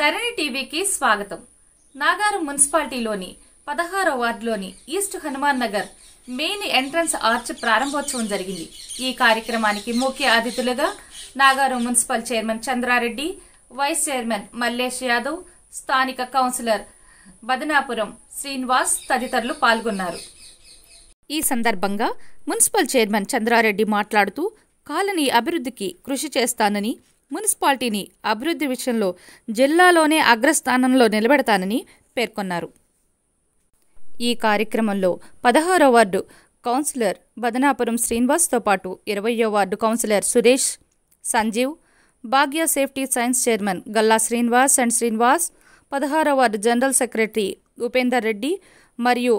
ధరణి టీవీకి స్వాగతం నాగారు మున్సిపాలిటీలోని పదహారో వార్డులోని east Hanuman Nagar main entrance arch ప్రారంభోత్సవం జరిగింది ఈ కార్యక్రమానికి ముఖ్య అతిథులుగా Nagaru municipal chairman Chandrareddy vice chairman Mallesh Yadav స్థానిక కౌన్సిలర్ బదనాపురం శ్రీనివాస్ తదితరులు పాల్గొన్నారు ఈ సందర్భంగా మున్సిపల్ చైర్మన్ చంద్రారెడ్డి మాట్లాడుతూ కాలనీ అభివృద్ధికి కృషి చేస్తానని మున్సిపాలిటీని అభివృద్ధి విషయంలో జిల్లాలోనే అగ్రస్థానంలో నిలబెడతానని పేర్కొన్నారు ఈ కార్యక్రమంలో పదహారో వార్డు కౌన్సిలర్ బదనాపురం శ్రీనివాస్తో పాటు ఇరవయో ward councillor Suresh Sanjeev Bhagya safety science chairman Galla Srinivas and Srinivas పదహారో ward general secretary Upender Reddy మరియు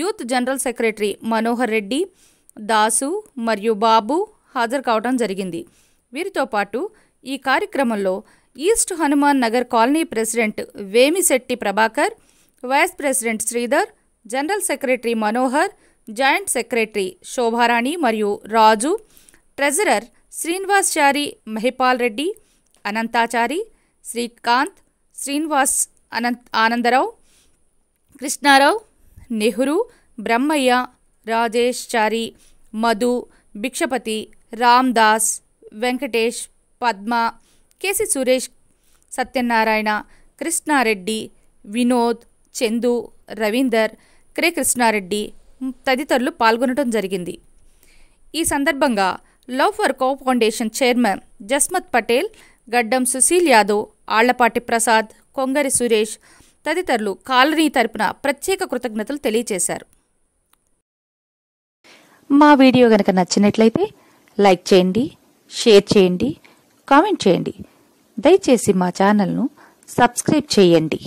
youth general secretary Manohar Reddy Dasu మరియు బాబు హాజరు కావడం జరిగింది వీరితో పాటు ఈ కార్యక్రమంలో east Hanuman Nagar colony president Vemishetti Prabhakar vice president Sridhar general secretary Manohar joint secretary Shobharani మరియు రాజు ట్రెజరర్ శ్రీనివాస్చారి మహిపాల్ రెడ్డి అనంతాచారి శ్రీకాంత్ శ్రీనివాస్ అనంత్ ఆనందరావు కృష్ణారావు నెహ్రూ బ్రహ్మయ్య రాజేష్ చారి మధు భిక్షపతి రామ్దాస్ వెంకటేష్ పద్మ కేసి సురేష్ సత్యనారాయణ కృష్ణారెడ్డి వినోద్ చందు రవీందర్ క్రే కృష్ణారెడ్డి తదితరులు పాల్గొనడం జరిగింది ఈ సందర్భంగా Love For Cow Foundation chairman Jasmat Patel Gaddam Sushil Yadav ఆళ్లపాటి Prasad Kongari Suresh తదితరులు కాలనీ తరపున ప్రత్యేక కృతజ్ఞతలు తెలియజేశారు మా వీడియో కనుక నచ్చినట్లయితే లైక్ చేయండి షేర్ చేయండి కామెంట్ చేయండి దయచేసి మా ఛానల్ను సబ్స్క్రైబ్ చేయండి